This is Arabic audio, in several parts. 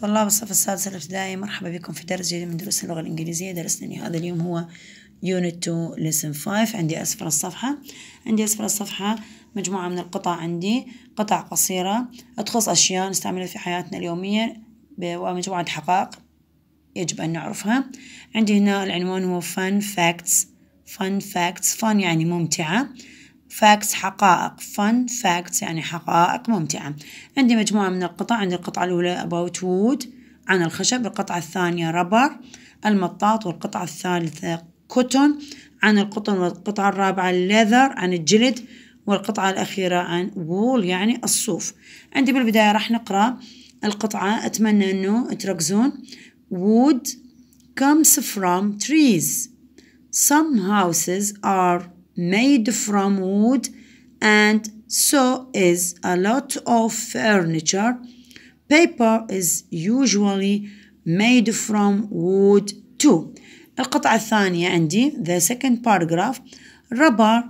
طلاب الصف السادس الابتدائي مرحبا بكم في درس جديد من دروس اللغة الإنجليزية درسنا هذا اليوم هو يونت 2 ليسن 5 عندي أسفل الصفحة عندي أسفل الصفحة مجموعة من القطع عندي قطع قصيرة تخص أشياء نستعملها في حياتنا اليومية ومجموعة حقائق يجب أن نعرفها عندي هنا العنوان هو Fun Facts Fun Facts Fun يعني ممتعة فاكس حقائق فن فاكس يعني حقائق ممتعة عندي مجموعة من القطع عندي القطعة الأولى about wood عن الخشب القطعة الثانية ربر المطاط والقطعة الثالثة كوتون عن القطن والقطعة الرابعة leather عن الجلد والقطعة الأخيرة عن wool يعني الصوف عندي بالبداية راح نقرأ القطعة أتمنى أنه تركزون wood comes from trees some houses are made from wood and so is a lot of furniture. Paper is usually made from wood too. القطعة الثانية عندي the second paragraph rubber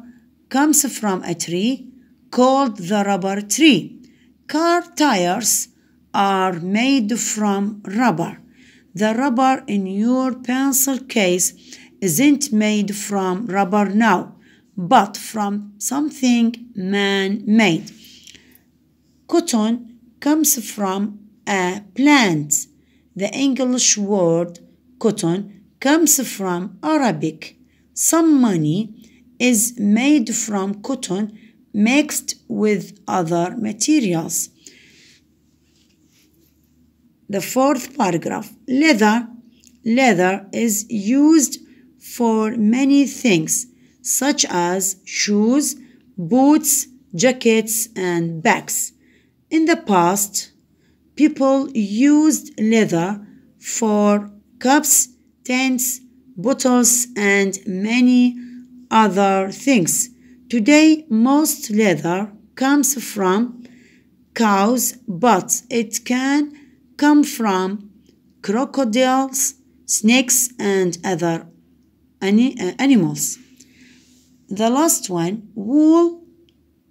comes from a tree called the rubber tree. Car tires are made from rubber. The rubber in your pencil case isn't made from rubber now but from something man-made. Cotton comes from a plant. The English word cotton comes from Arabic. Some money is made from cotton mixed with other materials. The fourth paragraph leather. Leather is used for many things such as shoes, boots, jackets, and bags. In the past, people used leather for cups, tents, bottles, and many other things. Today, most leather comes from cows, but it can come from crocodiles, snakes, and other ani animals. The last one, wool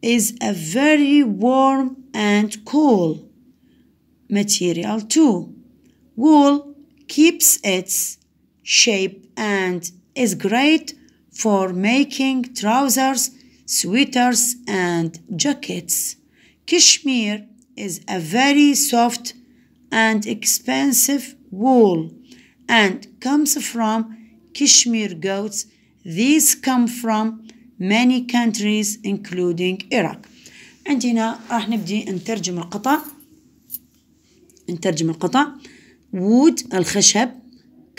is a very warm and cool material too. Wool keeps its shape and is great for making trousers, sweaters and jackets. Kashmir is a very soft and expensive wool and comes from Kashmir goats. These come from many countries including Iraq عندنا هنا راح نبدي نترجم القطع نترجم القطع wood الخشب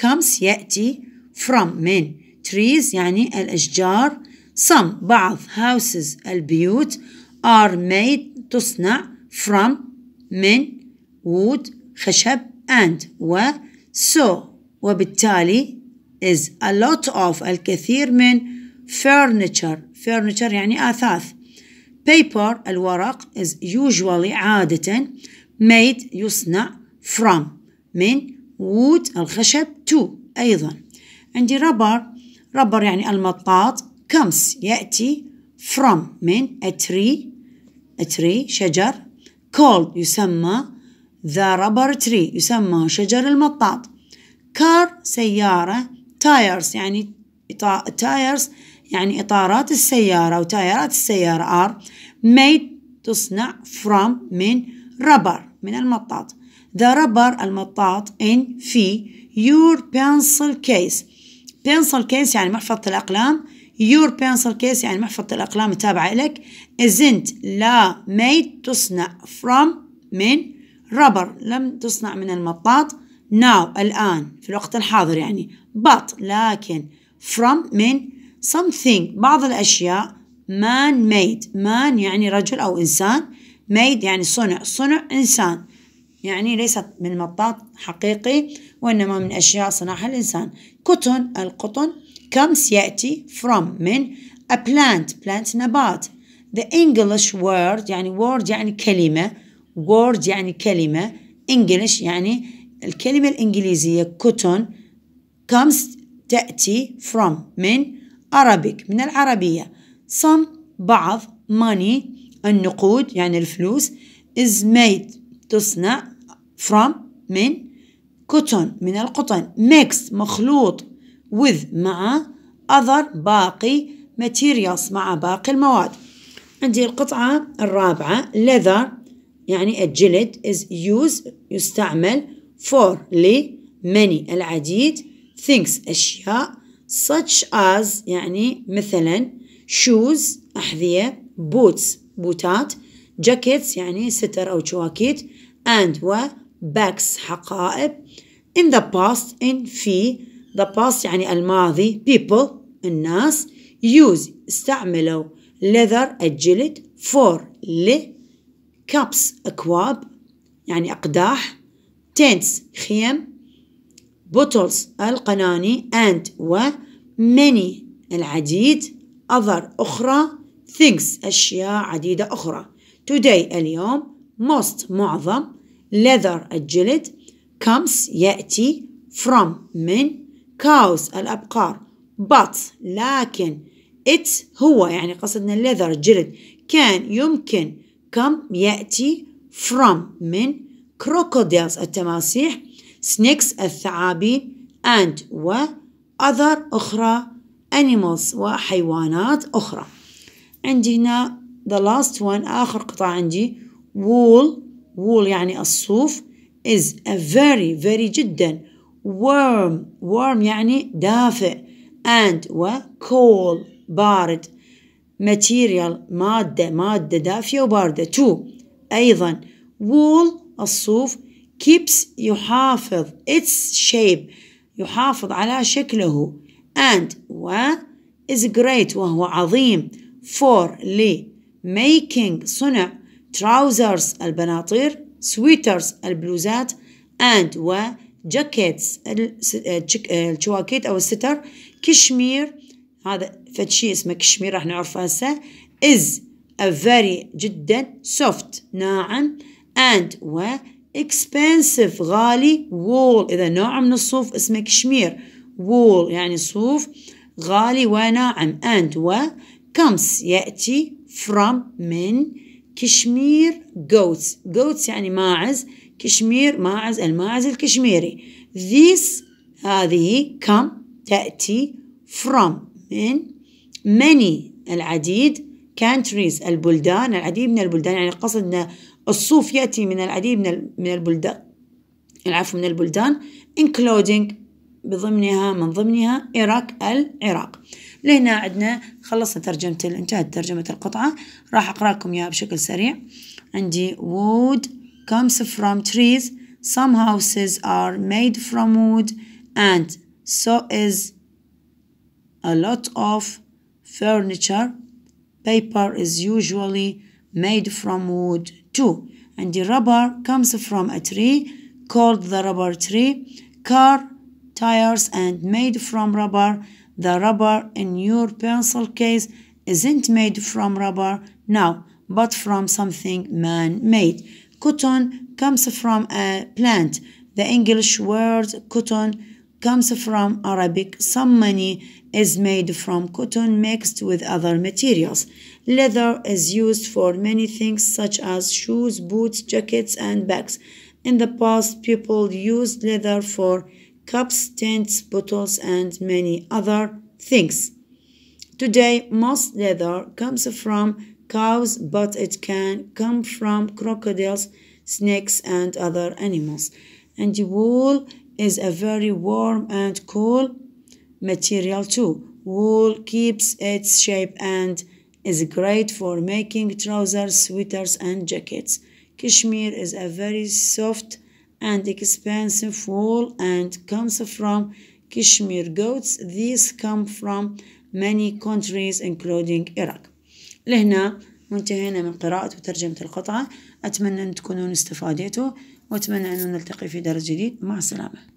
comes يأتي from من trees يعني الأشجار some بعض houses البيوت are made تصنع from من wood خشب and و so وبالتالي is a lot of الكثير من furniture furniture يعني أثاث paper الورق is usually عادة made يصنع from من wood الخشب to أيضا عندي rubber rubber يعني المطاط comes يأتي from من a tree a tree شجر called يسمى the rubber tree يسمى شجر المطاط car سيارة tires يعني tires يعني إطارات السيارة تايرات السيارة are made تصنع from من rubber من المطاط the rubber المطاط in في your pencil case pencil case يعني محفظة الأقلام your pencil case يعني محفظة الأقلام التابعة لك isn't لا made تصنع from من rubber لم تصنع من المطاط now الآن في الوقت الحاضر يعني but لكن from من something بعض الأشياء man made man يعني رجل أو إنسان made يعني صنع صنع إنسان يعني ليست من مطاط حقيقي وإنما من أشياء صنعها الإنسان كتن القطن comes يأتي from من a plant plant نبات the English word يعني word يعني كلمة word يعني كلمة English يعني الكلمة الإنجليزية كتن comes تأتي from من Arabic من العربية some بعض money النقود يعني الفلوس is made تصنع from من cotton من القطن mixed مخلوط with مع other باقي materials مع باقي المواد عندي القطعة الرابعة leather يعني الجلد is used يستعمل for ل many العديد things أشياء such as يعني مثلا shoes أحذية boots بوتات jackets يعني ستر أو شواكيت and و bags حقائب in the past in في the past يعني الماضي people الناس use استعملوا leather الجلد for ل cups أكواب يعني أقداح tents خيم بوتلز القناني and و many العديد other أخرى things أشياء عديدة أخرى today اليوم most معظم leather الجلد comes يأتي from من cows الأبقار but لكن it هو يعني قصدنا leather الجلد كان يمكن come يأتي from من crocodiles التماسيح snakes الثعابين and و other أخرى animals وحيوانات أخرى عندي هنا the last one آخر قطعة عندي wool wool يعني الصوف is a very very جدا warm warm يعني دافئ and و coal بارد material مادة مادة دافية وباردة two أيضا wool الصوف keeps يحافظ its shape يحافظ على شكله and و is great وهو عظيم for ل making صنع trousers البناطير sweaters البلوزات and و jackets الشواكيت آه، آه، أو الستر كشمير هذا فتشي اسمه كشمير راح نعرفه هسه is a very جدا soft ناعم and و expensive غالي wool إذا نوع من الصوف اسمه كشمير wool يعني صوف غالي وناعم and و comes يأتي from من كشمير goats goats يعني ماعز كشمير ماعز الماعز الكشميري this هذه come تأتي from من many العديد countries البلدان العديد من البلدان يعني قصدنا الصوف يأتي من العديد من من البلدان العفو من البلدان including بضمنها من ضمنها إيراك العراق لهنا عندنا خلصنا ترجمة انتهت ترجمة القطعة راح أقرأ لكم إياها بشكل سريع عندي wood comes from trees some houses are made from wood and so is a lot of furniture paper is usually made from wood 2 and the rubber comes from a tree called the rubber tree car tires and made from rubber the rubber in your pencil case isn't made from rubber now but from something man-made cotton comes from a plant the english word cotton comes from arabic some money is made from cotton mixed with other materials Leather is used for many things such as shoes, boots, jackets, and bags. In the past, people used leather for cups, tents, bottles, and many other things. Today, most leather comes from cows, but it can come from crocodiles, snakes, and other animals. And wool is a very warm and cool material too. Wool keeps its shape and is great for making trousers, sweaters, and jackets. Cashmere is a very soft and expensive wool and comes from Kashmir goats. These come from many countries including Iraq. لهنا وانتهينا من قراءة وترجمة القطعة أتمنى أن تكونوا استفاديتوا وأتمنى أن نلتقي في درس جديد مع السلامة